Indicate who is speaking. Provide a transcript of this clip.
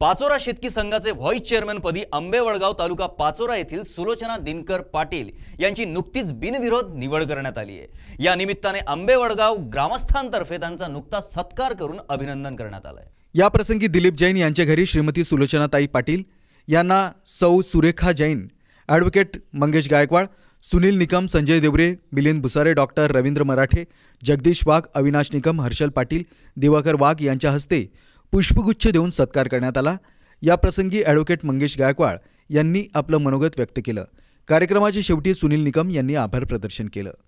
Speaker 1: पाचोरा शेतकी संघाचे व्हाईस चेअरमनपदी आंबेवळगाव तालुका पाचोरा येथील सुलोचना दिनकर पाटील यांची नुकतीच बिनविरोध निवड करण्यात आली आहे या निमित्ताने आंबेवळगाव ग्रामस्थांतर्फे त्यांचा नुकता सत्कार करून अभिनंदन करण्यात आलं
Speaker 2: या प्रसंगी दिलीप जैन यांच्या घरी श्रीमती सुलोचनाताई पाटील यांना सौ सुरेखा जैन ॲडव्होकेट मंगेश गायकवाड सुनील निकम संजय देवरे मिलिंद भुसारे डॉक्टर रवींद्र मराठे जगदीश वाघ अविनाश निकम हर्षल पाटील दिवाकर वाघ यांच्या हस्ते पुष्पगुच्छ देऊन सत्कार करण्यात आला याप्रसंगी ॲडव्होकेट मंगेश गायकवाड यांनी आपलं मनोगत व्यक्त केलं कार्यक्रमाच्या शेवटी सुनील निकम यांनी आभार प्रदर्शन केलं